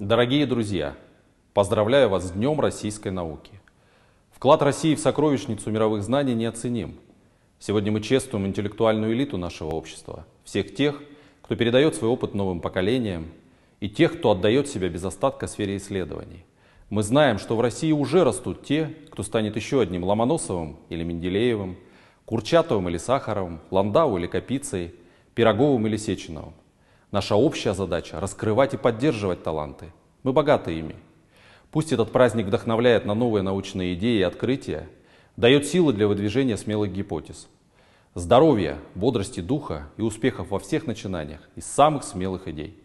Дорогие друзья, поздравляю вас с Днем российской науки. Вклад России в сокровищницу мировых знаний неоценим. Сегодня мы чествуем интеллектуальную элиту нашего общества, всех тех, кто передает свой опыт новым поколениям, и тех, кто отдает себя без остатка сфере исследований. Мы знаем, что в России уже растут те, кто станет еще одним Ломоносовым или Менделеевым, Курчатовым или Сахаровым, Ландау или Капицей, Пироговым или Сеченовым. Наша общая задача – раскрывать и поддерживать таланты. Мы богаты ими. Пусть этот праздник вдохновляет на новые научные идеи и открытия, дает силы для выдвижения смелых гипотез. Здоровья, бодрости духа и успехов во всех начинаниях и самых смелых идей.